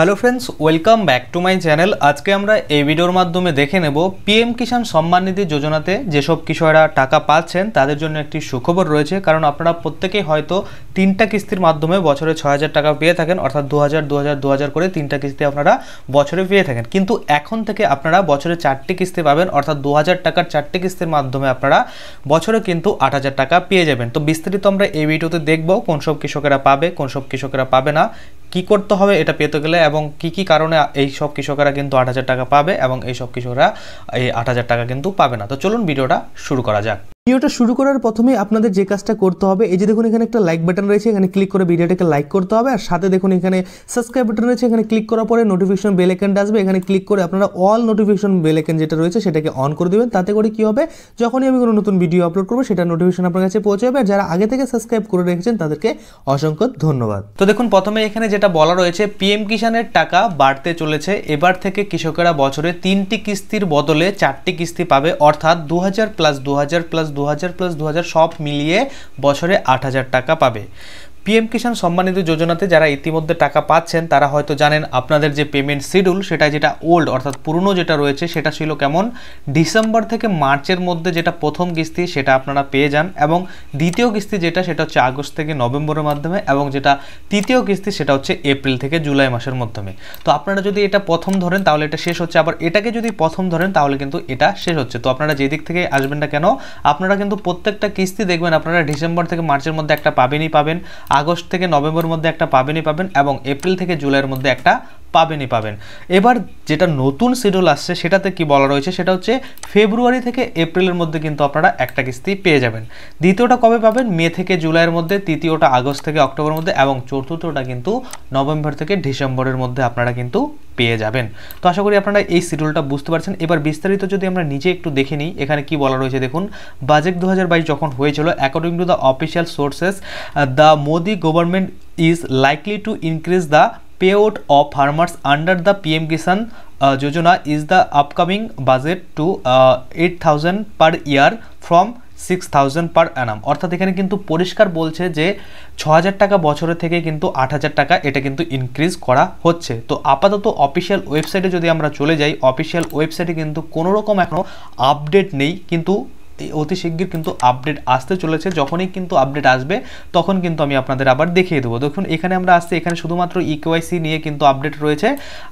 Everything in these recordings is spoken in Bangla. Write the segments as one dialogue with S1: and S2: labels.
S1: hello friends welcome back to my channel আজকে আমরা এই ভিডিওর মাধ্যমে দেখে নেব পিএম কিষাণ সম্মাননিধি যোজনাতে যেসব কিশোররা টাকা পাচ্ছেন তাদের জন্য একটি সুখবর রয়েছে কারণ আপনারা প্রত্যেকেই হয়তো তিনটা কিস্তির মাধ্যমে বছরে ছ হাজার টাকা পেয়ে থাকেন অর্থাৎ দু হাজার দু দু হাজার করে তিনটা কিস্তি আপনারা বছরে পেয়ে থাকেন কিন্তু এখন থেকে আপনারা বছরে চারটি কিস্তি পাবেন অর্থাৎ দু হাজার টাকার চারটি কিস্তির মাধ্যমে আপনারা বছরে কিন্তু আট হাজার টাকা পেয়ে যাবেন তো বিস্তারিত আমরা এই ভিডিওতে দেখব কোন সব কৃষকেরা পাবে কোন সব কৃষকেরা পাবে না কি করতে হবে এটা পেতে গেলে এবং কি কি কারণে এই সব কৃষকেরা কিন্তু আট টাকা পাবে এবং এই সব কৃষকরা এই আট টাকা কিন্তু পাবে না তো চলুন ভিডিওটা শুরু করা যাক ভিডিওটা শুরু করার প্রথমে আপনাদের যে কাজটা করতে হবে এই যে দেখুন এখানে একটা লাইক বাটন রয়েছে এখানে ক্লিক করে ভিডিওটাকে লাইক করতে হবে আর সাথে দেখুন এখানে সাবস্ক্রাইব বাটন রয়েছে এখানে ক্লিক করার পরে নোটিফিকেশন বেল আইকনটা আসবে এখানে ক্লিক করে আপনারা অল নোটিফিকেশন বেল আইকন যেটা রয়েছে সেটাকে অন করে দেবেন তাতে করে কি হবে যখনই আমি কোনো নতুন ভিডিও আপলোড করবো সেটা নোটিফিকেশন আপনার কাছে পৌঁছে যাবে আর যারা আগে থেকে সাবস্ক্রাইব করে রেখেছেন তাদেরকে অসংখ্য ধন্যবাদ তো দেখুন প্রথমে এখানে যেটা বলা রয়েছে পিএম কিষানের টাকা বাড়তে চলেছে এবার থেকে কৃষকেরা বছরে তিনটি কিস্তির বদলে চারটি কিস্তি পাবে অর্থাৎ দু প্লাস দু প্লাস দু হাজার প্লাস দু হাজার সব মিলিয়ে বছরে আট হাজার টাকা পাবে পিএম কিষাণ সম্মানিত যোজনাতে যারা ইতিমধ্যে টাকা পাচ্ছেন তারা হয়তো জানেন আপনাদের যে পেমেন্ট শিডিউল সেটা যেটা ওল্ড অর্থাৎ পুরনো যেটা রয়েছে সেটা ছিল কেমন ডিসেম্বর থেকে মার্চের মধ্যে যেটা প্রথম কিস্তি সেটা আপনারা পেয়ে যান এবং দ্বিতীয় কিস্তি যেটা সেটা হচ্ছে আগস্ট থেকে নভেম্বরের মাধ্যমে এবং যেটা তৃতীয় কিস্তি সেটা হচ্ছে এপ্রিল থেকে জুলাই মাসের মাধ্যমে তো আপনারা যদি এটা প্রথম ধরেন তাহলে এটা শেষ হচ্ছে আবার এটাকে যদি প্রথম ধরেন তাহলে কিন্তু এটা শেষ হচ্ছে তো আপনারা যেদিক থেকে আসবেন না কেন আপনারা কিন্তু প্রত্যেকটা কিস্তি দেখবেন আপনারা ডিসেম্বর থেকে মার্চের মধ্যে একটা পাবেনই পাবেন আগস্ট থেকে নভেম্বর মধ্যে একটা পাবেনই পাবেন এবং এপ্রিল থেকে জুলাইয়ের মধ্যে একটা পাবেনই পাবেন এবার যেটা নতুন শিডিউল আসছে সেটাতে কি বলা রয়েছে সেটা হচ্ছে ফেব্রুয়ারি থেকে এপ্রিলের মধ্যে কিন্তু আপনারা একটা কিস্তি পেয়ে যাবেন দ্বিতীয়টা কবে পাবেন মে থেকে জুলাইয়ের মধ্যে তৃতীয়টা আগস্ট থেকে অক্টোবর মধ্যে এবং চতুর্থটা কিন্তু নভেম্বর থেকে ডিসেম্বরের মধ্যে আপনারা কিন্তু পেয়ে যাবেন তো আশা করি আপনারা এই শিডিউলটা বুঝতে পারছেন এবার বিস্তারিত যদি আমরা নিজে একটু দেখে নিই এখানে কি বলা রয়েছে দেখুন বাজেট দু যখন হয়েছিল according to the official sources the Modi government is likely to increase the pay out of farmers under the PM Kisan Yojana is the upcoming budget to eight thousand per year from six thousand per annum অর্থাৎ এখানে কিন্তু পরিষ্কার বলছে যে ছ হাজার টাকা বছরের থেকে কিন্তু আট হাজার টাকা এটা কিন্তু ইনক্রিজ করা হচ্ছে তো আপাতত অফিসিয়াল ওয়েবসাইটে যদি আমরা চলে যাই অফিসিয়াল ওয়েবসাইটে কিন্তু কোনোরকম এখনও আপডেট নেই কিন্তু অতি শিগগির কিন্তু আপডেট আসতে চলেছে যখনই কিন্তু আপডেট আসবে তখন কিন্তু আমি আপনাদের আবার দেখিয়ে দেবো দেখুন এখানে আমরা আসছি এখানে শুধুমাত্র ইকেওয়াইসি e নিয়ে কিন্তু আপডেট রয়েছে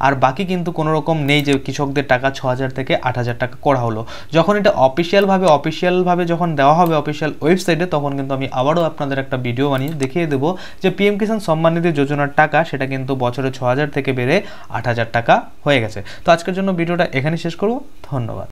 S1: আর বাকি কিন্তু কোনো রকম নেই যে কৃষকদের টাকা ছ থেকে আট টাকা করা হলো যখন এটা অফিসিয়ালভাবে অফিসিয়ালভাবে যখন দেওয়া হবে অফিসিয়াল ওয়েবসাইটে তখন কিন্তু আমি আবারও আপনাদের একটা ভিডিও বানিয়ে দেখিয়ে দেবো যে পিএম কিষাণ সম্মান নিধি যোজনার টাকা সেটা কিন্তু বছরে ছ থেকে বেড়ে আট টাকা হয়ে গেছে তো আজকের জন্য ভিডিওটা এখানে শেষ করবো ধন্যবাদ